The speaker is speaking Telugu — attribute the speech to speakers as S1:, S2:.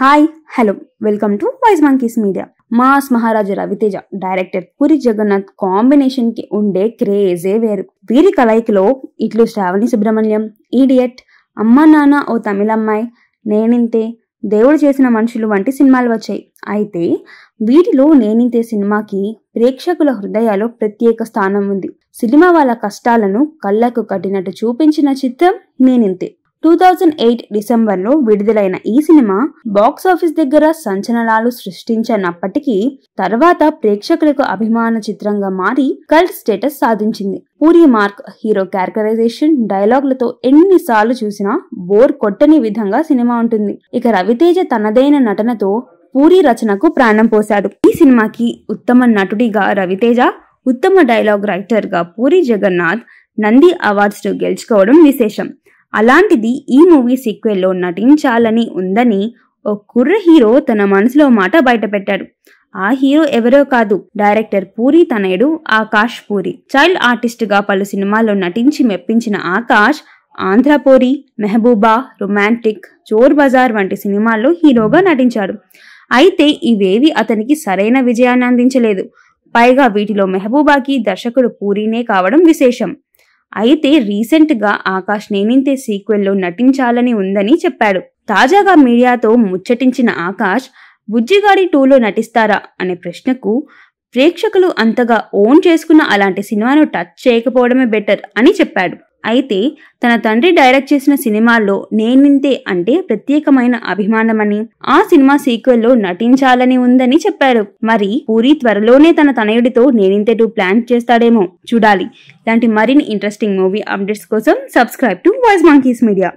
S1: hi hello welcome to voice monkeys media mass Maharaja Ravi Teja director Puri Jagannadh combination కి ఉండే క్రేజే వేరు వీరి కలయికలో ఇట్లు శ్రావణి సుబ్రహ్మణ్యం ఈడియట్ అమ్మ నాన్న ఓ తమిళమ్మాయి నేనింతే దేవుడు చేసిన మనుషులు వంటి సినిమాలు వచ్చాయి అయితే వీటిలో నేనింతే సినిమాకి ప్రేక్షకుల హృదయాల్లో ప్రత్యేక స్థానం ఉంది సినిమా వాళ్ళ కష్టాలను కళ్ళకు కట్టినట్టు చూపించిన చిత్రం నేనింతే టూ థౌజండ్ ఎయిట్ డిసెంబర్లో విడుదలైన ఈ సినిమా బాక్సాఫీస్ దగ్గర సంచలనాలు సృష్టించనప్పటికీ తర్వాత ప్రేక్షకులకు అభిమాన చిత్రంగా మారి కల్ట్ స్టేటస్ సాధించింది పూరి మార్క్ హీరో క్యారెక్టరైజేషన్ డైలాగ్లతో ఎన్నిసార్లు చూసినా బోర్ కొట్టని విధంగా సినిమా ఉంటుంది ఇక రవితేజ తనదైన నటనతో పూరి రచనకు ప్రాణం పోశాడు ఈ సినిమాకి ఉత్తమ నటుడిగా రవితేజ ఉత్తమ డైలాగ్ రైటర్గా పూరి జగన్నాథ్ నంది అవార్డ్స్ను గెలుచుకోవడం విశేషం అలాంటిది ఈ మూవీ సీక్వెల్లో నటించాలని ఉందని ఓ కుర్ర హీరో తన మనసులో మాట బయటపెట్టాడు ఆ హీరో ఎవరో కాదు డైరెక్టర్ పూరి తనయుడు ఆకాష్ పూరి చైల్డ్ ఆర్టిస్ట్ గా పలు సినిమాల్లో నటించి మెప్పించిన ఆకాష్ ఆంధ్రపూరి మెహబూబా రొమాంటిక్ చోర్ బజార్ వంటి సినిమాల్లో హీరోగా నటించాడు అయితే ఇవేవి అతనికి సరైన విజయాన్ని అందించలేదు పైగా వీటిలో మెహబూబాకి దర్శకుడు పూరినే కావడం విశేషం అయితే రీసెంట్గా ఆకాష్ నేనింతే సీక్వెల్లో నటించాలని ఉందని చెప్పాడు తాజాగా మీడియాతో ముచ్చటించిన ఆకాష్ బుజ్జిగాడి టూలో నటిస్తారా అనే ప్రశ్నకు ప్రేక్షకులు అంతగా ఓన్ చేసుకున్న అలాంటి సినిమాను టచ్ చేయకపోవడమే బెటర్ అని చెప్పాడు అయితే తన తండ్రి డైరెక్ట్ చేసిన సినిమాల్లో నేనింతే అంటే ప్రత్యేకమైన అభిమానమని ఆ సినిమా లో నటించాలని ఉందని చెప్పారు మరి పూరి త్వరలోనే తన తనయుడితో నేనింతే టూ ప్లాన్ చేస్తాడేమో చూడాలి ఇలాంటి మరిన్ని ఇంట్రెస్టింగ్ మూవీ అప్డేట్స్ కోసం subscribe to voice monkeys media